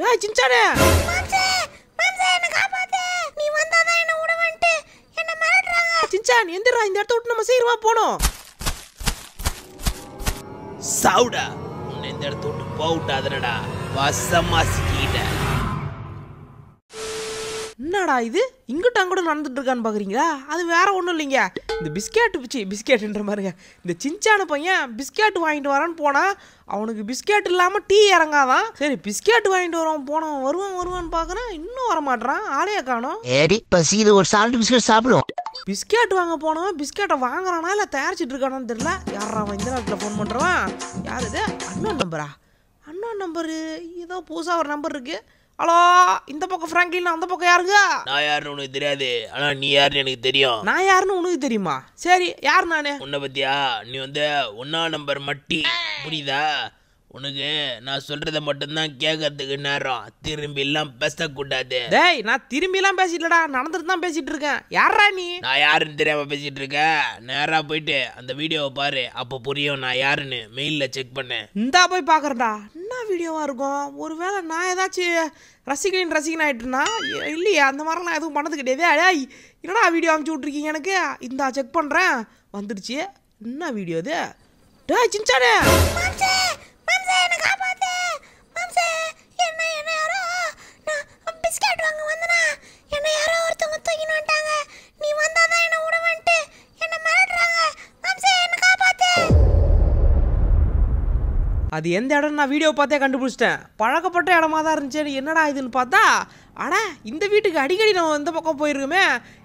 டேய் சின்சானே மாம்சே மாம்சே என்ன காப்பாத்து நீ வந்தா என்ன விட வந்துட்டு என்ன மிரட்டுறாங்க சின்சான் எந்திரா இந்த இடத்த விட்டு நம்ம சீக்கிரமா போனோம் சவுடா உன்னை இந்த இடத்த விட்டு போக விட்டாதடா வசமா சிக்கிட்ட என்னடா இது இங்கிட்ட அங்கூட நடந்துட்டு இருக்கான்னு பாக்குறீங்களா அது வேற ஒன்றும் இல்லைங்க இந்த பிஸ்கெட் பிச்சி பிஸ்கெட்டுன்ற மாதிரிங்க இந்த சின்ச்சான பையன் பிஸ்கெட் வாங்கிட்டு வரான்னு போனால் அவனுக்கு பிஸ்கெட் இல்லாமல் டீ இறங்காதான் சரி பிஸ்கெட் வாங்கிட்டு வரோம் போனவன் வருவான் வருவான்னு பார்க்குறேன் இன்னும் வரமாட்டான் ஆளைய காணும் சரி பசி இது ஒரு சால்ட் பிஸ்கெட் சாப்பிடுவோம் பிஸ்கெட் வாங்க போனவன் பிஸ்கெட்டை வாங்குறானா இல்லை தயாரிச்சிட்டு இருக்கானான்னு தெரியல யாரா அவன் இந்த நேரத்தில் ஃபோன் பண்ணுறான் யார் இது அண்ணன் நம்பரா அண்ணன் நம்பரு ஏதோ புதுசாக ஒரு நம்பர் இருக்குது ஹலோ இந்த பக்கம் ஃப்ராங்க்லின் அந்த பக்கம் யாருங்க நான் யாருன்னு உனக்கு தெரியாது ஆனா நீ யாருன்னு எனக்கு தெரியும் நான் யாருன்னு உனக்கு தெரியுமா சரி யார் நானு உன்னை பத்தியா நீ வந்து ஒன்னா நம்பர் மட்டி புரியுதா உனக்கு நான் சொல்றதை மட்டும்தான் கேட்கறதுக்கு நேரம் எல்லாம் பேசக்கூடாது டேய் நான் திரும்பிலாம் பேசிட்டலடா நடந்துட்டு தான் பேசிட்டு இருக்கேன் யாரா நீ நான் யாருன்னு தெரியாம பேசிட்டு இருக்கேன் நேரா போயிட்டு அந்த வீடியோவை பாரு அப்போ புரியும் நான் யாருன்னு மெயில்ல செக் பண்ணேன் இந்தா போய் பாக்குறடா என்ன வீடியோவா இருக்கும் ஒருவேளை நான் ஏதாச்சும் ரசிகன் ரசிகன் ஆயிட்டுன்னா இல்லையே அந்த மாதிரிலாம் நான் எதுவும் பண்ணது கிடையாது ஏய் என்னடா வீடியோ அமுச்சு விட்ருக்கீங்க எனக்கு இந்தா செக் பண்ணுறேன் வந்துடுச்சு என்ன வீடியோ இது டே என்ன காப்பாத்து மாம்சே என்ன என்ன யாரோ நான் பிஸ்கட் வாங்க வந்தனா என்ன யாரோ ஒருத்தவங்க தூக்கின்னு வந்துட்டாங்க நீ வந்தாதான் என்னை விடுவன்ட்டு என்னை மிரட்டுறாங்க மாம்சே என்னை காப்பாத்து அது எந்த இடம் நான் வீடியோ பார்த்தே கண்டுபிடிச்சிட்டேன் பழக்கப்பட்ட இடமா தான் இருந்துச்சு என்னடா இதுன்னு பார்த்தா ஆனால் இந்த வீட்டுக்கு அடிக்கடி நம்ம இந்த பக்கம் போயிருக்கோமே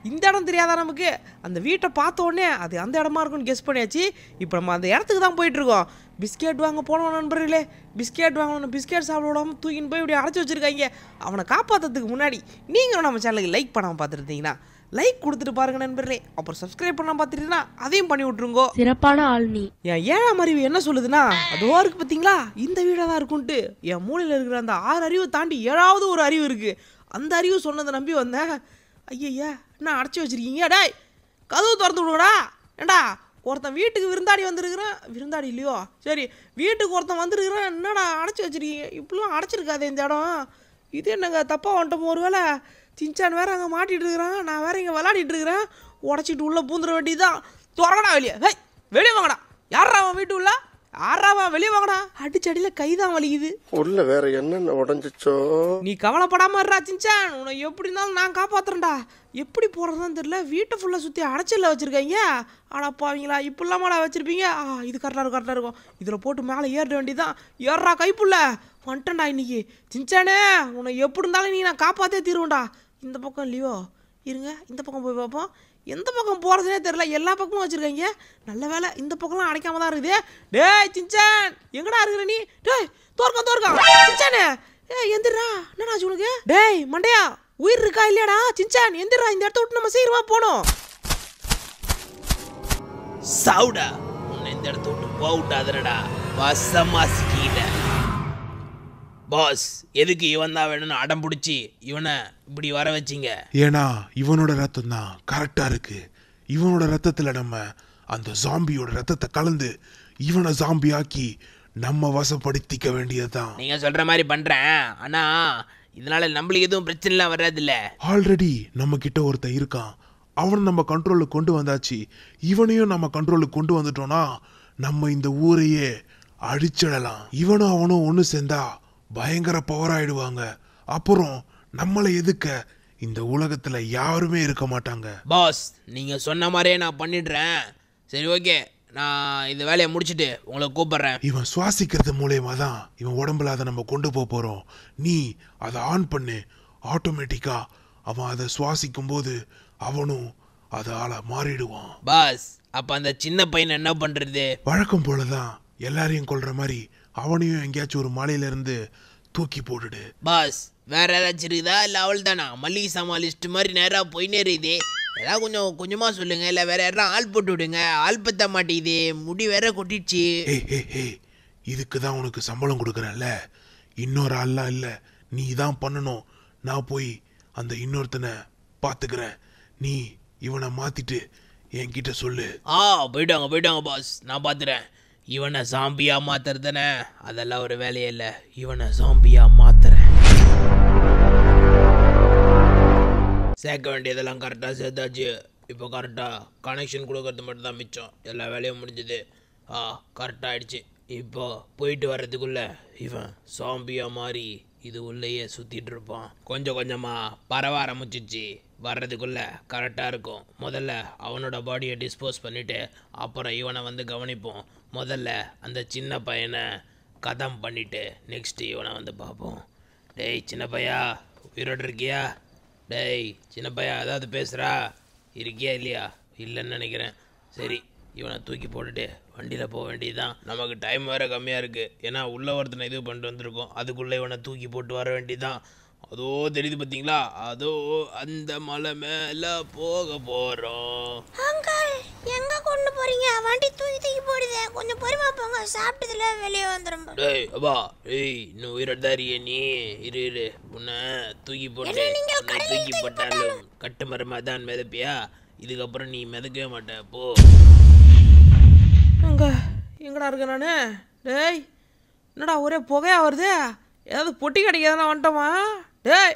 இந்த இடம் தெரியாதா நமக்கு அந்த வீட்டை பார்த்த உடனே அது அந்த இடமா இருக்குன்னு கெஸ் பண்ணியாச்சு இப்போ நம்ம அந்த இடத்துக்கு தான் போயிட்டுருக்கோம் பிஸ்கெட் வாங்க போனோம் நண்பர்களே பிஸ்கெட் வாங்கணும் பிஸ்கெட் சாப்பிட விடாமல் தூக்கின்னு போய் இப்படி அடைச்சி வச்சுருக்காங்க அவனை காப்பாற்றுறதுக்கு முன்னாடி நீங்களும் நம்ம சேனலுக்கு லைக் பண்ணாமல் பார்த்துருந்தீங்கன்னா லைக் கொடுத்துட்டு பாருங்க நண்பர்களே அப்புறம் சப்ஸ்கிரைப் பண்ண பார்த்துட்டீங்கன்னா அதையும் பண்ணி விட்டுருங்கோ சிறப்பான ஆள் என் ஏழாம் அறிவு என்ன சொல்லுதுன்னா அதுவா இருக்கு பார்த்தீங்களா இந்த வீடாக தான் இருக்கும்ட்டு என் மூலையில் இருக்கிற அந்த ஆறு அறிவை தாண்டி ஏழாவது ஒரு அறிவு இருக்குது அந்த அறிவு சொன்னதை நம்பி வந்தேன் ஐயய்யா என்ன அடைச்சி வச்சுருக்கீங்க டேய் கதவு திறந்து விடுங்கடா ஏண்டா ஒருத்தன் வீட்டுக்கு விருந்தாடி வந்திருக்கிறான் விருந்தாடி இல்லையோ சரி வீட்டுக்கு ஒருத்தன் வந்திருக்கிறான் என்னடா அடைச்சி வச்சுருக்கீங்க இப்படிலாம் அடைச்சிருக்காது இந்த இடம் இது என்னங்க தப்பாக வந்துட்டோம் ஒரு வேலை திஞ்சான் வேறு அங்கே மாட்டிகிட்டு இருக்கிறான் நான் வேறு இங்கே விளாடிட்டுருக்குறேன் இருக்கிறேன் உடச்சிட்டு உள்ளே பூந்துட வேண்டியதுதான் திறக்கடா வெளியே ஹே வெளியே வாங்கடா யாரா அவன் வீட்டு உள்ள ஆறாவா வெளியே வாங்கடா அடிச்சடியில கைதான் வலிக்குது உள்ள வேற என்னென்ன உடஞ்சிச்சோ நீ கவலைப்படாம இருடா சிஞ்சான் உன்னை எப்படி இருந்தாலும் நான் காப்பாத்துறேன்டா எப்படி போறதுன்னு தெரியல வீட்டை ஃபுல்லா சுத்தி அடைச்சல்ல வச்சிருக்கீங்க ஆனா பாவீங்களா இப்படிலாமாடா வச்சிருப்பீங்க ஆ இது கரெக்டா இருக்கும் கரெக்டா இருக்கும் இதுல போட்டு மேல ஏறிட வேண்டியதான் ஏறா கைப்புள்ள வந்துட்டேன்டா இன்னைக்கு சிஞ்சானே உன்னை எப்படி இருந்தாலும் நீ நான் காப்பாத்தே தீருவேன்டா இந்த பக்கம் இல்லையோ இருங்க இந்த பக்கம் போய் பார்ப்போம் எந்த பக்கம் போகிறதுனே தெரில எல்லா பக்கமும் வச்சுருக்கீங்க நல்ல வேலை இந்த பக்கம்லாம் அடைக்காம தான் இருக்குது டேய் சிஞ்சான் எங்கடா இருக்கிற நீ டேய் தோற்கம் தோற்கம் சிஞ்சானே ஏய் எந்திரா என்னடா உனக்கு டேய் மண்டையா உயிர் இருக்கா இல்லையாடா சிஞ்சான் எந்திரா இந்த இடத்த விட்டு நம்ம சீருவா போனோம் சவுடா இந்த இடத்த விட்டு போக விட்டாதடா பாஸ் எதுக்கு இவன் தான் வேணும்னு அடம் பிடிச்சி இவனை இப்படி வர வச்சிங்க ஏன்னா இவனோட ரத்தம் தான் கரெக்டாக இருக்கு இவனோட ரத்தத்தில் நம்ம அந்த ஜாம்பியோட ரத்தத்தை கலந்து இவனை ஆக்கி நம்ம வசப்படுத்திக்க வேண்டியதுதான் நீங்க சொல்ற மாதிரி பண்றேன் ஆனா இதனால நம்மளுக்கு எதுவும் பிரச்சனைலாம் வராதுல்ல ஆல்ரெடி நம்ம கிட்ட ஒருத்தன் இருக்கான் அவனை நம்ம கண்ட்ரோலுக்கு கொண்டு வந்தாச்சு இவனையும் நம்ம கண்ட்ரோலுக்கு கொண்டு வந்துட்டோம்னா நம்ம இந்த ஊரையே அழிச்சிடலாம் இவனும் அவனும் ஒன்று சேர்ந்தா பயங்கர பவராயிடுவாங்க அப்புறம் நம்மளை எதுக்க இந்த உலகத்துல யாருமே இருக்க மாட்டாங்க பாஸ் நீங்க சொன்ன மாதிரியே நான் பண்ணிடுறேன் சரி ஓகே நான் இந்த வேலையை முடிச்சுட்டு உங்களை கூப்பிடுறேன் இவன் சுவாசிக்கிறது மூலயமா தான் இவன் உடம்புல அதை நம்ம கொண்டு போக போகிறோம் நீ அதை ஆன் பண்ணு ஆட்டோமேட்டிக்காக அவன் அதை சுவாசிக்கும் போது அவனும் அதை மாறிடுவான் பாஸ் அப்போ அந்த சின்ன பையன் என்ன பண்ணுறது வழக்கம் போல தான் எல்லாரையும் கொள்கிற மாதிரி அவனையும் எங்கேயாச்சும் ஒரு மலையிலேருந்து தூக்கி போட்டுடு பாஸ் வேற ஏதாச்சும் இருக்குதா இல்லை அவள் தானா மல்லிகை சாமான் லிஸ்ட் மாதிரி நேராக போய் நேரிதே ஏதாவது கொஞ்சம் கொஞ்சமாக சொல்லுங்க இல்லை வேற யாரும் ஆள் போட்டு விடுங்க ஆள் பத்த மாட்டேதே முடி வேற கொட்டிடுச்சு இதுக்கு தான் உனக்கு சம்பளம் கொடுக்குறேன்ல இன்னொரு ஆள்லாம் இல்லை நீ தான் பண்ணணும் நான் போய் அந்த இன்னொருத்தனை பார்த்துக்கிறேன் நீ இவனை மாற்றிட்டு என்கிட்ட சொல்லு ஆ போயிட்டாங்க போயிட்டாங்க பாஸ் நான் பார்த்துறேன் இவனை சாம்பியா மாத்துறதுனே அதெல்லாம் ஒரு வேலையே இல்லை இவனை சாம்பியா மாத்துறேன் சேர்க்க வேண்டியதெல்லாம் கரெக்டாக சேர்த்தாச்சு இப்போ கரெக்டாக கனெக்ஷன் கொடுக்கறது மட்டும்தான் மிச்சம் எல்லா வேலையும் முடிஞ்சது ஆ கரெக்டாக ஆயிடுச்சு இப்போ போயிட்டு வர்றதுக்குள்ள இவன் சாம்பியா மாறி இது உள்ளேயே சுற்றிட்டு இருப்பான் கொஞ்சம் கொஞ்சமாக பரவ ஆரம்பிச்சிச்சு வர்றதுக்குள்ள கரெக்டாக இருக்கும் முதல்ல அவனோட பாடியை டிஸ்போஸ் பண்ணிவிட்டு அப்புறம் இவனை வந்து கவனிப்போம் முதல்ல அந்த சின்ன பையனை கதம் பண்ணிவிட்டு நெக்ஸ்ட்டு இவனை வந்து பார்ப்போம் டேய் சின்ன பையா உயிரோடு இருக்கியா டேய் சின்ன பையா ஏதாவது பேசுகிறா இருக்கியா இல்லையா இல்லைன்னு நினைக்கிறேன் சரி இவனை தூக்கி போட்டுட்டு வண்டியில் போக வேண்டியதுதான் நமக்கு டைம் வேறு கம்மியாக இருக்குது ஏன்னா உள்ளே ஒருத்தனை இது பண்ணிட்டு வந்திருக்கோம் அதுக்குள்ளே இவனை தூக்கி போட்டு வர வேண்டியதுதான் அதோ தெரியுது பாத்தீங்களா அதோ அந்த மலை மேலே போக போகிறோம் அங்கல் எங்கே கொண்டு போகிறீங்க வண்டி தூக்கி தூக்கி போடுதே கொஞ்சம் பொறுமா போங்க சாப்பிட்டதுல வெளியே வந்துரும் டேய் அப்பா ஏய் இன்னும் உயிரோட நீ இரு இரு முன்ன தூக்கி போடு உன்னை தூக்கி போட்டாலும் கட்டு தான் மிதப்பியா இதுக்கப்புறம் நீ மிதக்கவே மாட்ட போ அங்க எங்கடா இருக்க நான் டேய் என்னடா ஒரே புகையா வருது ஏதாவது பொட்டி கிடைக்காதான் வந்துட்டோமா டேய்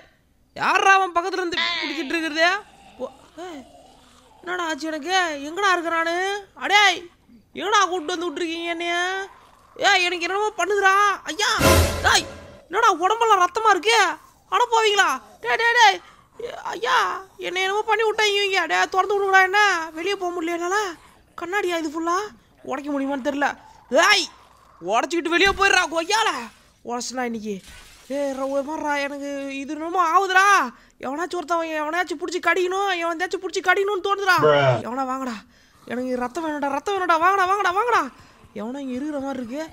யாரா அவன் பக்கத்துல இருந்து பிடிச்சிட்டு இருக்கிறது என்னடா ஆச்சு எனக்கு எங்கடா இருக்கிறானு அடேய் எங்கடா கூப்பிட்டு வந்து விட்டுருக்கீங்க என்னைய ஏய் எனக்கு என்னமோ பண்ணுதுடா ஐயா டேய் என்னடா உடம்பெல்லாம் ரத்தமா இருக்கு அட போவீங்களா டே டே டே ஐயா என்ன என்னமோ பண்ணி விட்டாங்க இவங்க டே திறந்து விடுங்களா என்ன வெளியே போக முடியல என்னால் கண்ணாடியா இது ஃபுல்லா உடைக்க முடியுமான்னு தெரில ஏய் உடச்சிக்கிட்டு வெளியே போயிடுறா கொய்யால உடச்சுனா இன்னைக்கு ஏ ஒரு மாதிரிடா எனக்கு இது என்னமோ ஆகுதுடா எவனாச்சும் ஒருத்தவன் எவனாச்சும் பிடிச்சி கடிக்கணும் எவனாச்சும் பிடிச்சி கடிக்கணும்னு தோணுதுடா எவனா வாங்கடா எனக்கு ரத்தம் வேணும்டா ரத்தம் வேணும்டா வாங்கடா வாங்கடா வாங்கடா எவனா இங்கே இருக்கிற மாதிரி இருக்கு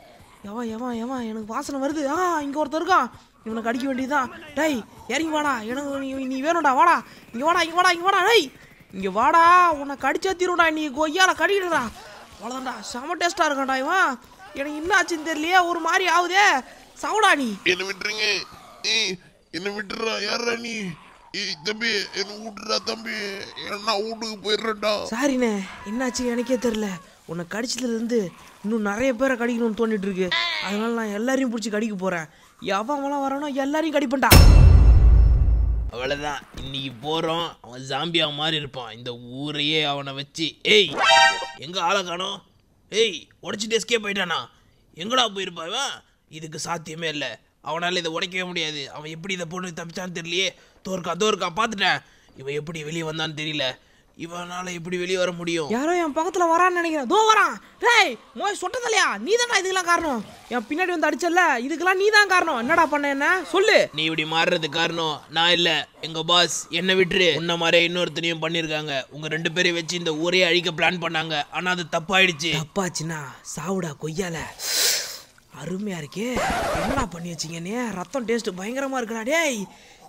எவன் எவன் எவன் எனக்கு வாசனை வருது ஆ இங்கே ஒருத்தர் இருக்கான் இவனுக்கு அடிக்க வேண்டியதுதான் டேய் இறங்கி வாடா எனக்கு நீ நீ வேணும்டா வாடா இங்கே வாடா இங்கே வாடா இங்கே வாடா டேய் இங்கே வாடா உன்னை கடிச்சா தீரும்டா நீ கொய்யால கடிக்கிடுறா அவ்வளோதான்டா செம டேஸ்ட்டாக இருக்கான்டா இவன் எனக்கு என்ன ஆச்சுன்னு தெரியலையே ஒரு மாதிரி ஆகுதே சவுடா நீ என்ன விட்டுருங்க என்ன விட்டுறா யாரா நீ தம்பி என்ன விட்டுறா தம்பி என்ன வீட்டுக்கு போயிடுறா சாரிண்ணே என்னாச்சு எனக்கே தெரியல உன்னை கடிச்சதுலேருந்து இன்னும் நிறைய பேரை கடிக்கணும்னு தோண்டிட்டு இருக்கு அதனால நான் எல்லாரையும் பிடிச்சி கடிக்க போகிறேன் எவன்லாம் வரானோ எல்லாரையும் கடிப்பண்டா அவ்வளோதான் இன்னைக்கு போகிறோம் அவன் ஜாம்பியா மாதிரி இருப்பான் இந்த ஊரையே அவனை வச்சு ஏய் எங்கே ஆளை காணும் ஏய் உடச்சிட்டு எஸ்கே போயிட்டானா எங்கடா போயிருப்பாவன் இதுக்கு சாத்தியமே இல்லை அவனால் இதை உடைக்கவே முடியாது அவன் எப்படி இதை போட்டு தப்பிச்சான்னு தெரியலையே தோற்கா தோற்கா பார்த்துட்டேன் இவன் எப்படி வெளியே வந்தான்னு தெரியல இவனால எப்படி வெளியே வர முடியும் யாரோ என் பக்கத்துல வரான்னு நினைக்கிறேன் தோ வரான் டேய் மோய் சொட்டதில்லையா நீ தானா இதுக்கெல்லாம் காரணம் என் பின்னாடி வந்து அடிச்சல இதுக்கெல்லாம் நீ தான் காரணம் என்னடா பண்ண என்ன சொல்லு நீ இப்படி மாறுறது காரணம் நான் இல்ல எங்க பாஸ் என்ன விட்டுரு உன்ன மாதிரி இன்னொருத்தனையும் பண்ணிருக்காங்க உங்க ரெண்டு பேரையும் வச்சு இந்த ஊரே அழிக்க பிளான் பண்ணாங்க ஆனா அது தப்பாயிடுச்சு தப்பாச்சுன்னா சாவுடா கொய்யால அருமையாக இருக்கே என்ன பண்ணி வச்சிங்கண்ணே ரத்தம் டேஸ்ட்டு பயங்கரமாக இருக்குடா டேய்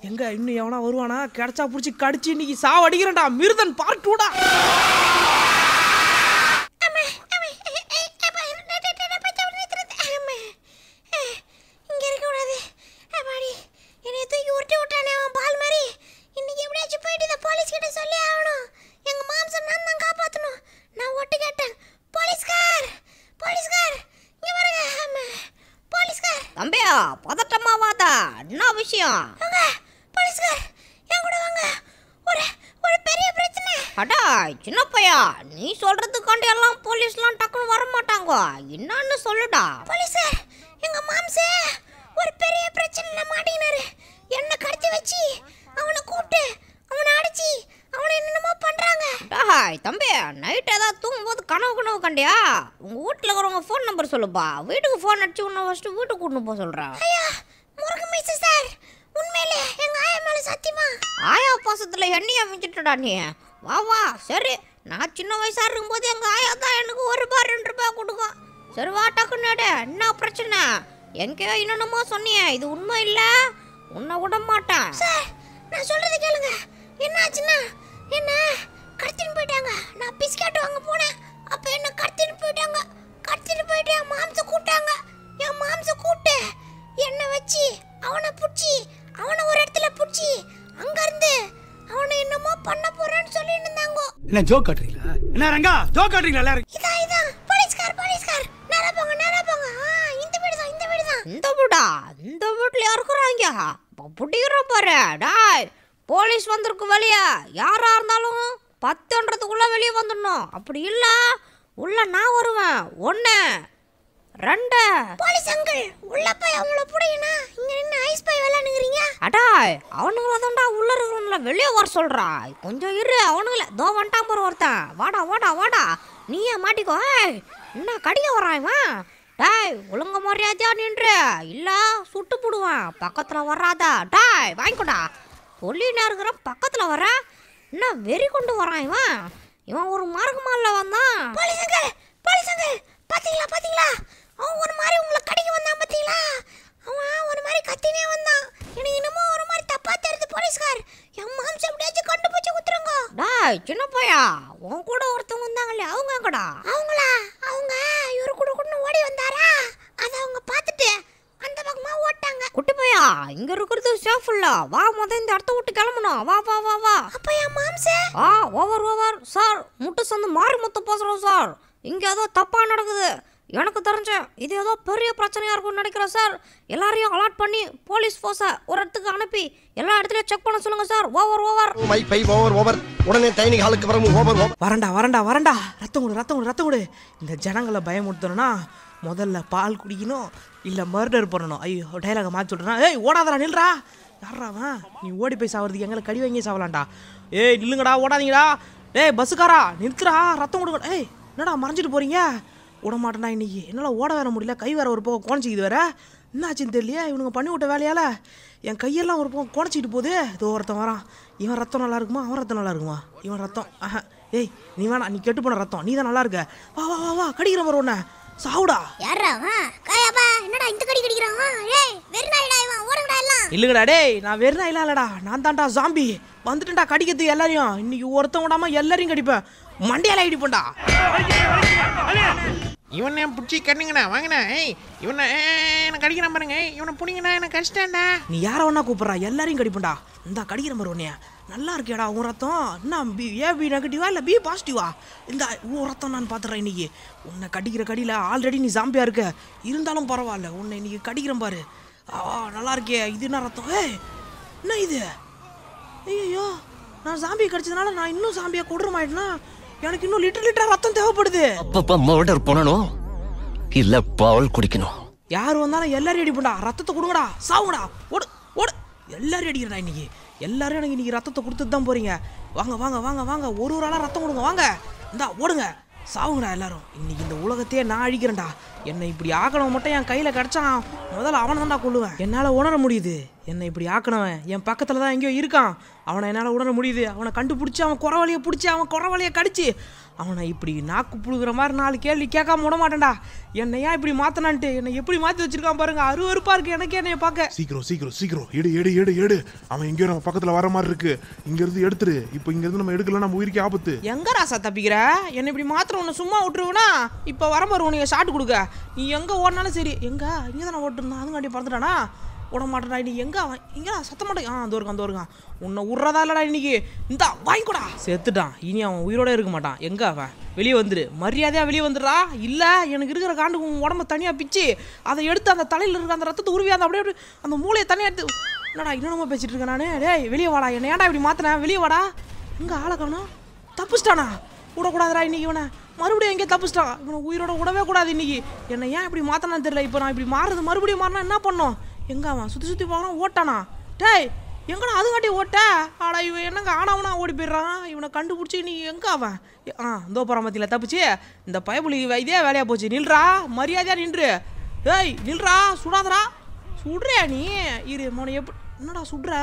எங்கே இன்னும் எவனா வருவானா கிடச்சா பிடிச்சி கடிச்சு இன்னைக்கு சாவடிக்கிறேன்டா மிருதன் பார்ட் டூடா விஷயம் போலீஸ்கார் என் கூட வாங்க ஒரு ஒரு பெரிய பிரச்சனை அடா சின்ன பையா நீ சொல்றதுக்காண்டி எல்லாம் போலீஸ்லாம் டக்குன்னு வர மாட்டாங்க என்னன்னு சொல்லுடா போலீஸ் எங்க மாம்சே ஒரு பெரிய பிரச்சனை மாட்டினாரு என்ன கடத்தி வச்சு அவனை கூப்பிட்டு அவனை அடிச்சு அவனை என்னென்னமோ பண்றாங்க டாய் தம்பி நைட் ஏதாவது தூங்கும்போது கனவு கனவு கண்டியா உங்க வீட்டுல இருக்கிறவங்க ஃபோன் நம்பர் சொல்லுப்பா வீட்டுக்கு ஃபோன் அடிச்சு உன்னை ஃபர்ஸ்ட் வீட்டுக்கு கூட்டிட்டு போக சொல்றேன் ஐயா முருகன் உண்மையிலே எங்க ஆயா மேல சத்தியமா ஆயா பாசத்துல என்னைய மிஞ்சிட்டடா நீ வா வா சரி நான் சின்ன வயசா இருக்கும்போது எங்க ஆயா தான் எனக்கு ஒரு ரூபாய் ரெண்டு ரூபாய் கொடுக்கும் சரி வா டக்குன்னு என்ன பிரச்சனை எங்கேயோ இன்னொன்னுமோ சொன்னியே இது உண்மை இல்லை உன்னை விட மாட்டேன் சார் நான் சொல்றது கேளுங்க என்னாச்சுன்னா என்ன கடத்தின்னு போயிட்டாங்க நான் பிஸ்கட் வாங்க போனேன் அப்போ என்ன கடத்தின்னு போயிட்டாங்க கடத்தின்னு போயிட்டு என் மாம்ச கூப்பிட்டாங்க என் மாம்ச கூப்பிட்டு என்னை வச்சு அவனை பிடிச்சி அவனை ஒரு இடத்துல பிடிச்சி இருந்து அவனை என்னமோ பண்ண போறேன்னு சொல்லிட்டு இருந்தாங்க என்ன ஜோக் காட்டுறீங்களா என்ன ரங்கா ஜோக் காட்டுறீங்களா எல்லாரும் இதான் இதான் போலீஸ்கார் போலீஸ்கார் நேரா போங்க நேரா போங்க இந்த வீடு தான் இந்த வீடு தான் இந்த வீடா இந்த வீட்டுல அப்பா புடிக்கிற பாரு டாய் போலீஸ் வந்திருக்கு வெளியே யாரா இருந்தாலும் பத்துன்றதுக்குள்ள வெளியே வந்துடணும் அப்படி இல்லை உள்ள நான் வருவேன் ஒன்று ரெண்டு போலீஸ் அங்கிள் உள்ள போய் அவங்கள புடிங்கனா இங்க நின்னு ஐஸ் பை விளையாடுறீங்க அடாய் அவனுங்கள தான்டா உள்ள இருக்கறவங்கள வெளிய வர சொல்றா கொஞ்சம் இரு அவனுங்கள தோ வண்டாம் போற ஒருத்தன் வாடா வாடா வாடா நீயே மாட்டிக்கோ என்ன கடிக்க வரான் இவன் டாய் ஒழுங்க மரியாதையா நின்று இல்ல சுட்டு போடுவான் பக்கத்துல வராதா டாய் வாங்கிக்கோடா சொல்லினா இருக்கிற பக்கத்துல வர என்ன வெறி கொண்டு வரான் இவன் இவன் ஒரு மரகுமால வந்தான் போலீஸ் அங்கிள் போலீஸ் அங்கிள் பாத்தீங்களா பாத்தீங்களா அவன் ஒரு மாதிரி உங்களை கடிக்க வந்தான் பார்த்தீங்களா அவன் ஒரு மாதிரி கத்தினே வந்தான் எனக்கு இன்னமும் ஒரு மாதிரி தப்பாக தெரிஞ்சு போலீஸ்கார் என் மாம்சம் எப்படியாச்சும் கண்டுபிடிச்சு குத்துருங்க டாய் சின்ன பையா உன் கூட ஒருத்தவங்க வந்தாங்களே அவங்க கூட அவங்களா அவங்க இவர் கூட கூட ஓடி வந்தாரா அதை அவங்க பார்த்துட்டு அந்த பக்கமாக ஓட்டாங்க குட்டி பையா இங்கே இருக்கிறது சேஃப் இல்ல வா முத இந்த இடத்த விட்டு கிளம்பணும் வா வா வா வா அப்ப என் மாம்சே ஆ ஓவர் ஓவர் சார் முட்டு சந்து மாறி முத்து பேசுகிறோம் சார் இங்கே ஏதோ தப்பாக நடக்குது எனக்கு தெரிஞ்ச இது ஏதோ பெரிய பிரச்சனையாக இருக்கும்னு நினைக்கிறேன் சார் எல்லாரையும் அலாட் பண்ணி போலீஸ் ஃபோர்ஸை ஒரு இடத்துக்கு அனுப்பி எல்லா இடத்துலையும் செக் பண்ண சொல்லுங்க சார் ஓவர் ஓவர் மை பை ஓவர் ஓவர் உடனே டைனிங் ஹாலுக்கு வரவும் ஓவர் ஓவர் வரண்டா வரண்டா வரண்டா ரத்தம் கொடு ரத்தம் கொடு ரத்தம் கொடு இந்த ஜனங்களை பயமுடுத்தணும்னா முதல்ல பால் குடிக்கணும் இல்லை மர்டர் பண்ணணும் ஐயோ டைலாக மாற்றி சொல்கிறேன் ஏய் ஓடாதடா நில்றா யாரா நீ ஓடி போய் சாவறதுக்கு எங்களை கடி வாங்கி சாவலாண்டா ஏய் நில்லுங்கடா ஓடாதீங்கடா ஏய் பஸ்ஸுக்காரா நிற்கிறா ரத்தம் கொடுக்கணும் ஏய் என்னடா மறைஞ்சிட்டு போகிறீங்க விட மாட்டேனா இன்றைக்கி என்னால் ஓட வேற முடியல கை வேற ஒரு பக்கம் குறைஞ்சிக்கிது வேற என்னாச்சுன்னு தெரியலையே இவனுங்க பண்ணி விட்ட வேலையால் என் கையெல்லாம் ஒரு பக்கம் குறைச்சிட்டு போகுது இதோ ஒருத்தன் வரான் இவன் ரத்தம் நல்லா இருக்குமா அவன் ரத்தம் நல்லா இருக்குமா இவன் ரத்தம் ஆஹா ஏய் நீ வேணா நீ கெட்டு போன ரத்தம் நீ தான் நல்லா இருக்க வா வா வா வா கடிக்கிற மாதிரி ஒன்று சாவுடா யாரா என்னடா இந்த கடி கடிக்கிறான் ஏய் வெறுநாய்டா இவன் ஓடுடா எல்லாம் இல்லடா டேய் நான் வெறுநாய்லாம் இல்லடா நான் தான்டா ஜாம்பி வந்துட்டேன்டா கடிக்கிறது எல்லாரையும் இன்னைக்கு ஒருத்தன் விடாம எல்லாரையும் கடிப்பேன் மண்டையால் மண்டையால இடிப்பேன்டா இவனை பிடிச்சி கண்ணுங்கண்ணா வாங்கண்ணா ஏய் இவனை எனக்கு கடிக்கிற பாருங்க இவனை பிடிங்கண்ணா எனக்கு கஷ்டண்ணா நீ யாரை ஒன்னா கூப்பிட்றா எல்லாரையும் கடிப்பண்டா இந்த கடிக்கிற மாதிரி உன்னைய நல்லா இருக்கேடா உன் ரத்தம் என்ன பி ஏ பி நெகட்டிவா இல்லை பி பாசிட்டிவா இந்த உன் ரத்தம் நான் பார்த்துறேன் இன்னைக்கு உன்னை கடிக்கிற கடியில் ஆல்ரெடி நீ சாம்பியாக இருக்க இருந்தாலும் பரவாயில்ல உன்னை இன்னைக்கு கடிக்கிறேன் பாரு ஆ நல்லா இருக்கே இது என்ன ரத்தம் ஏய் என்ன இது ஐயோ நான் சாம்பியை கடிச்சதுனால நான் இன்னும் சாம்பியாக கொடுறமாயிட்டேன்னா எனக்கு இன்னும் லிட்டர் லிட்டர் ரத்தம் தேவைப்படுது அப்பப்ப மர்டர் பண்ணணும் இல்ல பால் குடிக்கணும் யார் வந்தாலும் எல்லாரும் ரெடி பண்ணா ரத்தத்தை கொடுங்கடா சாவுடா ஓடு ஓடு எல்லாரும் அடிக்கிறா இன்னைக்கு எல்லாரும் எனக்கு இன்னைக்கு ரத்தத்தை கொடுத்துட்டு தான் போறீங்க வாங்க வாங்க வாங்க வாங்க ஒரு ஒரு ஆளாக ரத்தம் கொடுங்க வாங்க இந்தா ஓடுங்க சாவுங்கடா எல்லாரும் இன்னைக்கு இந்த உலகத்தையே நான் அழிக்கிறேன்டா என்னை இப்படி ஆக்கணும் மட்டும் என் கையில் கிடைச்சான் முதல்ல அவனை தான்டா கொள்ளுவேன் என்னால் உணர முடியுது என்னை இப்படி ஆக்கினவன் என் பக்கத்தில் தான் எங்கேயோ இருக்கான் அவனை என்னால் உடன முடியுது அவனை கண்டுபிடிச்சி அவன் குறவழியை பிடிச்சி அவன் குறவழியை கடிச்சு அவனை இப்படி நாக்கு புழுகிற மாதிரி நாலு கேள்வி கேட்காம விட மாட்டேன்டா என்னை ஏன் இப்படி மாத்தனான்ட்டு என்னை எப்படி மாற்றி வச்சிருக்கான் பாருங்க அருவருப்பா இருக்கு எனக்கே என்னைய பார்க்க சீக்கிரம் சீக்கிரம் சீக்கிரம் எடு எடு எடு எடு அவன் எங்கேயோ நம்ம பக்கத்தில் வர மாதிரி இருக்கு இங்கேருந்து எடுத்துரு இப்போ இங்கேருந்து நம்ம எடுக்கலாம் நம்ம உயிருக்கு ஆபத்து எங்க ராசா தப்பிக்கிற என்னை இப்படி மாத்திரம் ஒன்று சும்மா விட்டுருவனா இப்போ வர மாதிரி உனக்கு ஷாட் கொடுக்க நீ எங்கே ஓடினாலும் சரி எங்க இங்கே தானே ஓட்டுருந்தான் அதுங்காட்டி பறந்துட்டானா விட மாட்டேடா நீ எங்க அவன் எங்கடா சத்த மாட்டேன் ஆ அந்த இருக்கான் அந்த இருக்கான் உன்னை விட்றதா இல்லடா இன்னைக்கு இந்த வாங்கிக்கூடா செத்துட்டான் இனி அவன் உயிரோட இருக்க மாட்டான் எங்கே அவன் வெளியே வந்துடு மரியாதையாக வெளியே வந்துடுறா இல்லை எனக்கு இருக்கிற காண்டு உன் உடம்பு தனியாக பிச்சு அதை எடுத்து அந்த தலையில் இருக்க அந்த ரத்தத்தை உருவி அந்த அப்படியே அந்த மூளையை தனியாக எடுத்து என்னடா இன்னொன்னு பேசிட்டு இருக்கேன் நான் டேய் வெளியே வாடா என்ன ஏன்டா இப்படி மாற்றினேன் வெளியே வாடா எங்க ஆளை காணும் தப்புச்சிட்டானா விடக்கூடாதுடா இன்னைக்கு இவனை மறுபடியும் எங்கேயே தப்புச்சிட்டான் இவனை உயிரோட விடவே கூடாது இன்னைக்கு என்னை ஏன் இப்படி மாற்றினான்னு தெரியல இப்போ நான் இப்படி மாறுறது மறுபடியும் மாறினா என்ன பண்ணோம் எங்கே அவன் சுற்றி சுற்றி போகிறான் ஓட்டானா டேய் எங்கடா அது காட்டி ஓட்ட ஆடா இவன் என்னங்க ஆனவனா ஓடி போயிடுறான் இவனை கண்டுபிடிச்சி நீ எங்கே அவன் ஆ இந்த மத்தியில் தப்பிச்சு இந்த பயபுலி இதே வேலையாக போச்சு நில்றா மரியாதையாக நின்று ஏய் நில்றா சுடாதரா சுடுறியா நீ இரு மோனை எப்படி என்னடா சுடுற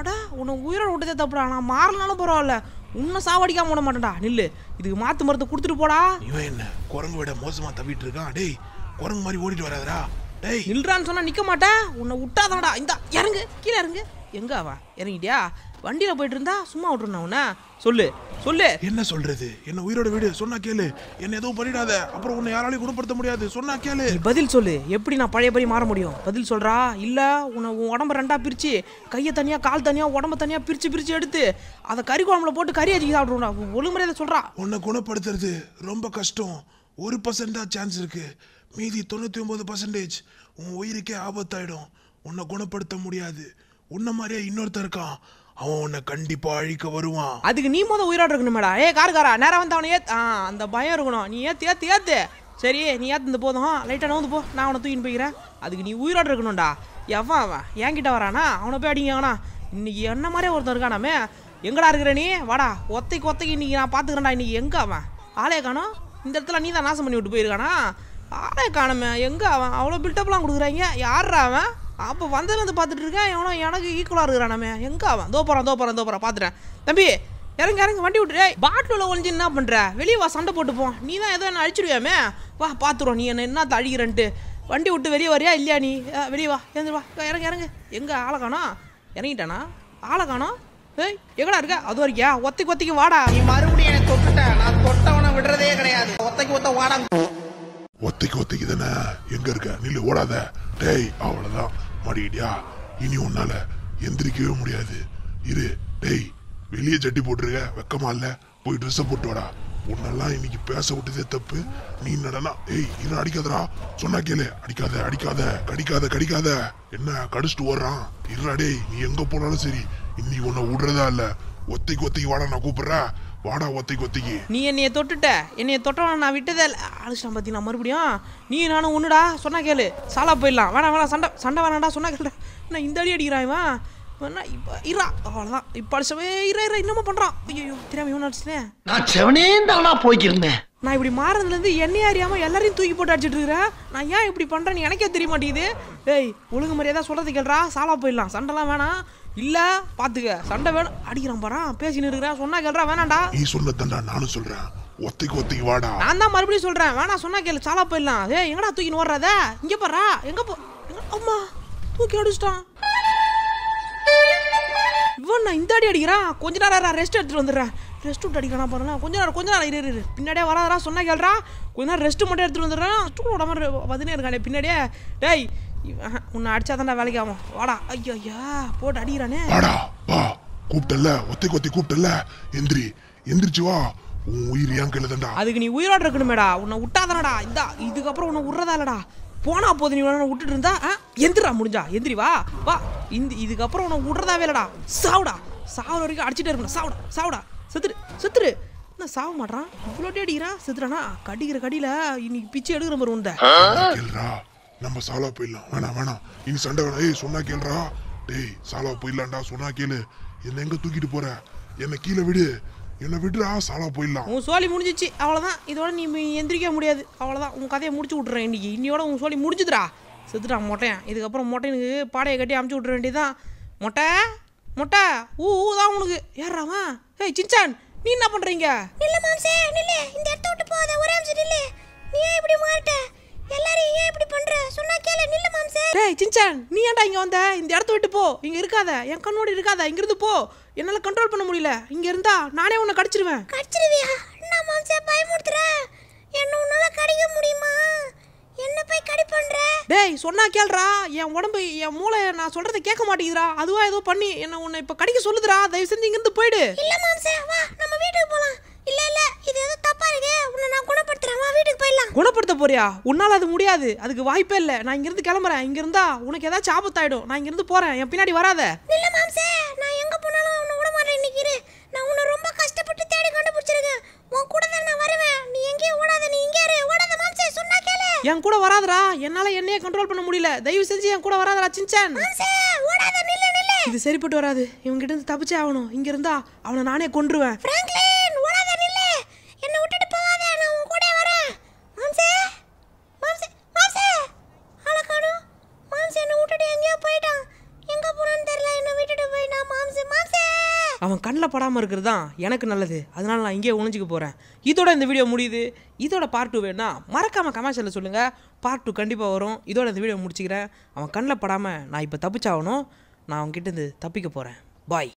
அடா உன்னை உயிரோட விட்டதே தப்புடா நான் மாறினாலும் பரவாயில்ல உன்னை சாவடிக்காம போட மாட்டேன்டா நில்லு இதுக்கு மாற்று மருந்து கொடுத்துட்டு போடா இவன் என்ன குரங்கு விட மோசமாக தவிட்டு இருக்கான் டேய் குரங்கு மாதிரி ஓடிட்டு வராதரா டேய் நில்றான்னு சொன்னா நிக்க மாட்டா உன்னை விட்டாதாடா இந்தா இறங்கு கீழே இறங்கு எங்க அவா இறங்கிட்டியா வண்டியில போயிட்டு இருந்தா சும்மா விட்டுருந்தா உன்ன சொல்லு சொல்லு என்ன சொல்றது என்ன உயிரோட வீடு சொன்னா கேளு என்ன எதுவும் பண்ணிடாத அப்புறம் உன்னை யாராலையும் குணப்படுத்த முடியாது சொன்னா கேளு பதில் சொல்லு எப்படி நான் பழைய படி மாற முடியும் பதில் சொல்றா இல்ல உன்னை உன் உடம்ப ரெண்டா பிரிச்சு கையை தனியா கால் தனியா உடம்ப தனியா பிரிச்சு பிரிச்சு எடுத்து அதை கறி குழம்புல போட்டு கறி அடிக்க சாப்பிடுவோம் ஒழுங்குமுறை சொல்றா உன்னை குணப்படுத்துறது ரொம்ப கஷ்டம் ஒரு பர்சன்டா சான்ஸ் இருக்கு மீதி தொண்ணூற்றி ஒம்பது பர்சன்டேஜ் உன் உயிருக்கே ஆபத்தாயிடும் உன்னை குணப்படுத்த முடியாது உன்ன மாதிரியே இன்னொருத்தர் இருக்கான் அவன் உன்னை கண்டிப்பா அழிக்க வருவான் அதுக்கு நீ மொதல் உயிரோட இருக்கணுமேடா ஏ காருக்காரா நேரம் வந்து அவனை ஏத் அந்த பயம் இருக்கணும் நீ ஏத்து ஏத்து ஏத்து சரி நீ ஏத்து போதும் லைட்டாக நோந்து போ நான் அவனை தூக்கின்னு போய்க்கிறேன் அதுக்கு நீ உயிரோட இருக்கணும்டா எவன் அவன் என்கிட்ட வரானா அவனை போய் அடிங்கண்ணா இன்னைக்கு என்ன மாதிரியே ஒருத்தன் இருக்கானாமே எங்கடா இருக்கிற நீ வாடா ஒத்தைக்கு ஒத்தைக்கு இன்னைக்கு நான் பார்த்துக்கிறேன்டா இன்னைக்கு எங்க அவன் ஆளே காணும் இந்த இடத்துல நீ தான் நாசம் பண்ணி விட்டு போயிருக்கானா ஆளே காணமே எங்கே அவன் அவ்வளோ பில்டப்லாம் கொடுக்குறாங்க யாரா அவன் அப்போ வந்ததுலேருந்து பார்த்துட்டு இருக்கேன் எவனோ எனக்கு ஈக்குவலாக இருக்கிறானே எங்கே அவன் தோப்பறான் தோப்பறான் தோப்பறான் பார்த்துட்டேன் தம்பி இறங்க இறங்க வண்டி விட்டுறே பாட்டிலில் ஒழிஞ்சு என்ன பண்ணுற வெளியே வா சண்டை போட்டுப்போம் நீ தான் ஏதோ என்ன அழிச்சிடுவியாமே வா பார்த்துருவோம் நீ என்ன என்ன அழிக்கிறன்ட்டு வண்டி விட்டு வெளியே வரியா இல்லையா நீ வெளியே வா எழுந்துருவா இறங்க இறங்கு எங்கே ஆளை காணோம் இறங்கிட்டானா ஆளை காணோம் ஏய் எங்கடா இருக்க அது வரைக்கும் ஒத்தைக்கு ஒத்தைக்கு வாடா நீ மறுபடியும் எனக்கு தொட்டுட்ட நான் தொட்டவனை விடுறதே கிடையாது ஒத்தைக்கு ஒத்த வாடா ஒத்திக்கு ஒத்தைக்கு தானே எங்க இருக்க நில்லு ஓடாத டேய் அவ்வளவுதான் மாட்டிக்கிட்டியா இனி உன்னால எந்திரிக்கவே முடியாது இரு டேய் வெளியே சட்டி போட்டிருக்க வெக்கமா இல்ல போய் ட்ரெஸ் போட்டு வாடா உன்னெல்லாம் இன்னைக்கு பேச விட்டதே தப்பு நீ நடனா ஏய் இன்னும் அடிக்காதடா சொன்னா கேளு அடிக்காத அடிக்காத கடிக்காத கடிக்காத என்ன கடிச்சிட்டு ஓடுறான் இருடா டேய் நீ எங்க போனாலும் சரி இன்னைக்கு உன்னை விடுறதா இல்ல ஒத்தைக்கு ஒத்தைக்கு வாடா நான் கூப்பிடுறேன் வாடா ஒத்தைக்கு ஒத்தைக்கு நீ என்னைய தொட்டுட்ட என்னைய தொட்டவன நான் விட்டதே இல்லை அழிச்சிட்டான் பார்த்தீங்களா மறுபடியும் நீ நானும் ஒன்றுடா சொன்னா கேளு சாலா போயிடலாம் வேணாம் வேணாம் சண்டை சண்டை வேணாடா சொன்னா கேளுடா நான் இந்த அடி அடிக்கிறான் இவன் வேணா இப்போ இரா அவ்வளோதான் இப்போ அடிச்சவே இரா இரா இன்னமும் பண்ணுறான் ஐயோ தெரியாம இவன் அடிச்சிட்டேன் நான் செவனே தானா போய்க்கிருந்தேன் நான் இப்படி மாறதுலேருந்து என்னையே அறியாமல் எல்லாரையும் தூக்கி போட்டு அடிச்சிட்டு இருக்கிறேன் நான் ஏன் இப்படி பண்ணுறேன்னு எனக்கே தெரிய மாட்டேங்குது ஏய் ஒழுங்கு மரியாதை சொல்கிறது கேள்றா சாலா போயிடலாம் சண்டைலாம் வேணாம் இல்லை பார்த்துக்க சண்டை வேணும் அடிக்கிறான் பாரு பேசின்னு இருக்கிறேன் சொன்னா கேள்றா வேணாண்டா நீ சொல்லத்தண்டா நானும் சொல்கிறேன் ஒத்தைக்கு ஒத்தைக்கு வாடா நான் தான் மறுபடியும் சொல்கிறேன் வேணா சொன்னா கேளு சாலா போயிடலாம் ஏ எங்கடா தூக்கின்னு ஓடுறத இங்கே பாரா எங்கே போ அம்மா தூக்கி அடிச்சிட்டான் இவன் நான் இந்த அடி அடிக்கிறான் கொஞ்ச நேரம் ரெஸ்ட் எடுத்துட்டு வந்துடுறேன் ரெஸ்ட் விட்டு அடிக்கிறான் பாருங்க கொஞ்ச நேரம் கொஞ்ச நேரம் இரு இரு பின்னாடியே வராதரா சொன்னா கேள்றா கொஞ்ச நேரம் ரெஸ்ட் மட்டும் எடுத்துட்டு வந்துடுறேன் ஸ்டூல் விடாம பதினேழு இருக்கானே பின்னாடியே டேய் உன்னை அடிச்சா தான் வேலைக்கு ஆகும் வாடா ஐயோ ஐயா போட்டு அடிக்கிறானே வாடா வா கூப்பிட்டல்ல ஒத்தை கொத்தி கூப்பிட்டல எந்திரி எந்திரிச்சு வா உன் உயிர் ஏன் கையில தான்டா அதுக்கு நீ உயிரோட இருக்கணுமேடா உன்னை விட்டாதானடா இந்தா இதுக்கப்புறம் உன்னை விட்றதா இல்லடா போனா போது நீ உன்னை விட்டுட்டு இருந்தா எந்திரா முடிஞ்சா எந்திரி வா வா இந்த இதுக்கப்புறம் உன்னை விட்றதாவே இல்லடா சாவுடா சாவுற வரைக்கும் அடிச்சுட்டே இருக்கணும் சாவுடா சாவுடா செத்துரு செத்துரு என்ன சாவ மாட்டான் இவ்வளோ அடி அடிக்கிறான் செத்துறானா கடிக்கிற கடியில இன்னைக்கு பிச்சை எடுக்கிற மாதிரி உண்டை நம்ம சாலா போயிடலாம் வேணாம் வேணாம் நீ சண்டை வேணாம் ஏய் சொன்னா கேளுறா டேய் சாலா போயிடலாம்டா சொன்னா கேளு என்ன எங்க தூக்கிட்டு போற என்ன கீழே விடு என்ன விடுறா சாலா போயிடலாம் உன் சோழி முடிஞ்சிச்சு அவ்வளோதான் இதோட நீ எந்திரிக்க முடியாது அவ்வளோதான் உன் கதையை முடிச்சு விட்றேன் இன்னைக்கு இன்னையோட உன் சோழி முடிஞ்சுதுடா செத்துட்டான் மொட்டையன் இதுக்கப்புறம் மொட்டையனுக்கு பாடையை கட்டி அமுச்சு விட்ற வேண்டியதுதான் மொட்டை மொட்டை ஊ ஊ தான் உனக்கு ஏறாமா ஏய் சின்சான் நீ என்ன பண்றீங்க நில்லு மாம்சே நில்லு இந்த இடத்த விட்டு போகாத ஒரே நிமிஷம் நில்லு நீ இப்படி மாறிட்ட எல்லாரும் ஏன் இப்படி பண்ற சொன்னா கேளு நில்லு மாம்சே டேய் சின்சான் நீ ஏன்டா இங்க வந்த இந்த இடத்த விட்டு போ இங்க இருக்காத என் கண்ணோடி இருக்காத இங்க இருந்து போ என்னால கண்ட்ரோல் பண்ண முடியல இங்க இருந்தா நானே உன்னை கடிச்சிடுவேன் கடிச்சிடுவியா என்ன மாம்சே பயமுறுத்துற என்ன உன்னால கடிக்க முடியுமா என்ன போய் கடி பண்ற டேய் சொன்னா கேளுடா என் உடம்பு என் மூளை நான் சொல்றத கேட்க மாட்டேங்குதுடா அதுவா ஏதோ பண்ணி என்ன உன்னை இப்ப கடிக்க சொல்லுதுடா தயவு செஞ்சு இங்க இருந்து போயிடு இல்ல மாம்சே வா நம்ம வீட்டுக்கு போலாம் இல்ல இல்ல இது ஏதோ தப்பா இருக்கு உன்னை நான் குணப்படுத்துறேன் வா வீட்டுக்கு போயிடலாம் குணப்படுத்த போறியா உன்னால அது முடியாது அதுக்கு வாய்ப்பே இல்ல நான் இங்க இருந்து கிளம்புறேன் இங்க இருந்தா உனக்கு ஏதாச்சும் ஆபத்தாயிடும் நான் இங்க இருந்து போறேன் என் பின்னாடி வராத இல்ல மாம்சே நான் எங்க போனாலும் உன்னை விட மாட்டேன் இன்னைக்கு நான் உன்னை ரொம்ப கஷ்டப்பட்டு தேடி கண்டுபிடிச்சிருக்கேன் உன் கூட தான் நான் வருவேன் நீ எங்கேயும் ஓடாத நீ இங்கே இரு ஓடாத மாம்சே சொன்னா கேளு என் கூட வராதடா என்னால என்னைய கண்ட்ரோல் பண்ண முடியல தயவு செஞ்சு என் கூட வராதடா சின்சான் மாம்சே ஓடாத நில்லு நில்லு இது சரிப்பட்டு வராது இவங்கிட்ட இருந்து தப்பிச்சே ஆகணும் இங்க இருந்தா அவனை நானே கொன்றுவேன் கவலைப்படாமல் இருக்கிறது தான் எனக்கு நல்லது அதனால் நான் இங்கே உணஞ்சிக்க போகிறேன் இதோட இந்த வீடியோ முடியுது இதோட பார்ட் டூ வேணா மறக்காமல் கமெண்ட்ஸில் சொல்லுங்கள் பார்ட் டூ கண்டிப்பாக வரும் இதோட இந்த வீடியோ முடிச்சுக்கிறேன் அவன் கண்ணில் படாமல் நான் இப்போ தப்பிச்சாகணும் நான் அவன்கிட்ட இருந்து தப்பிக்க போகிறேன் பாய்